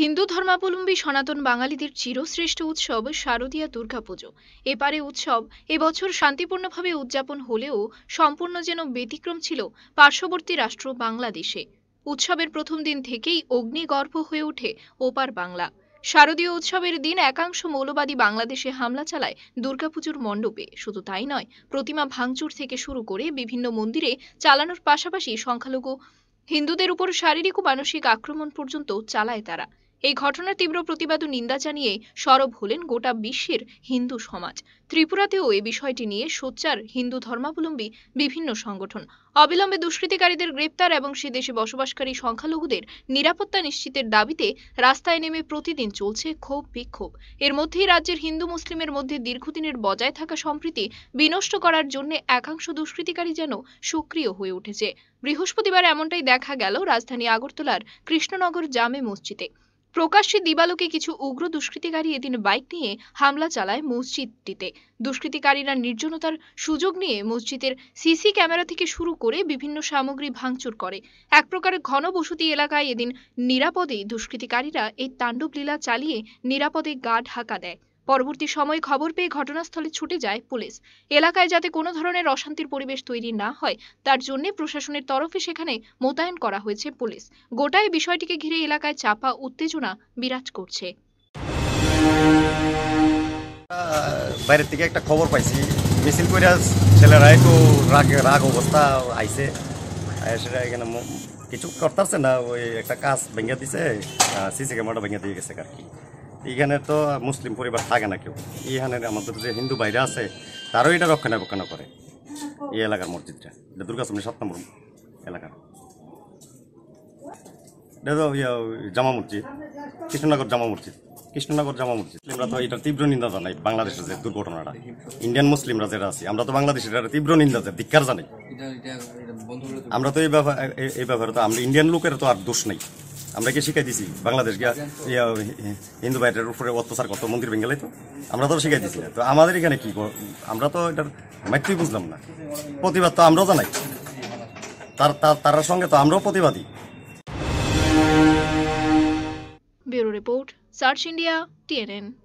হিন্দু ধর্মাবলম্বী সনাতন বাঙালিদের চিরশ্রেষ্ঠ উৎসব শারদীয়া দুর্গাপুজো এপারে উৎসব এবছর শান্তিপূর্ণভাবে উদযাপন হলেও সম্পূর্ণ যেন ব্যতিক্রম ছিল পার্শ্ববর্তী রাষ্ট্র বাংলাদেশে উৎসবের প্রথম দিন থেকেই অগ্নিগর্ভ হয়ে ওঠে ওপার বাংলা শারদীয় উৎসবের দিন একাংশ মৌলবাদী বাংলাদেশে হামলা চালায় দুর্গাপুজোর মণ্ডপে শুধু তাই নয় প্রতিমা ভাঙচুর থেকে শুরু করে বিভিন্ন মন্দিরে চালানোর পাশাপাশি সংখ্যালঘু হিন্দুদের উপর শারীরিক ও মানসিক আক্রমণ পর্যন্ত চালায় তারা এই ঘটনার তীব্র প্রতিবাদ ও নিন্দা জানিয়ে সরব হলেন গোটা বিশ্বের হিন্দু সমাজ ত্রিপুরাতেও এ বিষয়টি নিয়ে সোচ্চার হিন্দু ধর্মাবলম্বী বিভিন্ন সংগঠন অবিলম্বে দুষ্কৃতিকারীদের গ্রেপ্তার এবং সে দেশে বসবাসকারী সংখ্যালঘুদের নিরাপত্তা নিশ্চিতের দাবিতে রাস্তায় নেমে প্রতিদিন চলছে ক্ষোভ বিক্ষোভ এর মধ্যেই রাজ্যের হিন্দু মুসলিমের মধ্যে দীর্ঘদিনের বজায় থাকা সম্প্রীতি বিনষ্ট করার জন্য একাংশ দুষ্কৃতিকারী যেন সক্রিয় হয়ে উঠেছে বৃহস্পতিবার এমনটাই দেখা গেল রাজধানী আগরতলার কৃষ্ণনগর জামে মসজিদে প্রকাশ্যে দিবালোকে কিছু উগ্র দুষ্কৃতিকারী এদিন বাইক নিয়ে হামলা চালায় মসজিদটিতে দুষ্কৃতিকারীরা নির্জনতার সুযোগ নিয়ে মসজিদের সিসি ক্যামেরা থেকে শুরু করে বিভিন্ন সামগ্রী ভাঙচুর করে এক প্রকার ঘনবসতি এলাকায় এদিন নিরাপদেই দুষ্কৃতিকারীরা এই তাণ্ডব লীলা চালিয়ে নিরাপদে গা ঢাকা দেয় পরবর্তী সময়ে খবর পেয়ে ঘটনাস্থলে ছুটে যায় পুলিশ এলাকায় যাতে কোনো ধরনের অশান্তির পরিবেশ তৈরি না হয় তার জন্য প্রশাসনের তরফে সেখানে মোতায়েন করা হয়েছে পুলিশ গোটায় বিষয়টিকে ঘিরে এলাকায় চাপা উত্তেজনা বিরাজ করছে বাইরের থেকে একটা খবর পাইছি মিছিল করে ছেলেরা একটু রাগ রাগ অবস্থা আইছে সেটা এখানে কিছু করতেছে না ওই একটা কাজ ভেঙে দিছে সিসি ক্যামেরাটা ভেঙে দিয়ে গেছে আর কি এখানে তো মুসলিম পরিবার থাকে না কেউ এখানে আমাদের যে হিন্দু বাইরে আছে তারও এটা রক্ষণাবেক্ষণ করে এই এলাকার মসজিদটা এটা দুর্গাচমনি সাত নম্বর এলাকার এটা তো জামা মসজিদ কৃষ্ণনগর জামা মসজিদ কৃষ্ণনগর জামা মসজিদ মুসলিমরা তো এটা তীব্র নিন্দা জানাই বাংলাদেশের যে দুর্ঘটনাটা ইন্ডিয়ান মুসলিমরা যেটা আছে আমরা তো বাংলাদেশের এটা তীব্র নিন্দা যে ধিক্ষার জানাই আমরা তো এই ব্যাপারে এই ব্যাপারে তো আমরা ইন্ডিয়ান লোকের তো আর দোষ নেই আমরা কি শিখাই দিছি বাংলাদেশ হিন্দু ভাইটার উপরে অত্যাচার করতো মন্দির বেঙ্গলে তো আমরা তো শিখাই দিছি তো আমাদের এখানে কি আমরা তো এটার মাইত্রী বুঝলাম না প্রতিবাদ তো আমরাও জানাই তার তার সঙ্গে তো আমরাও প্রতিবাদী bureau report search India TNN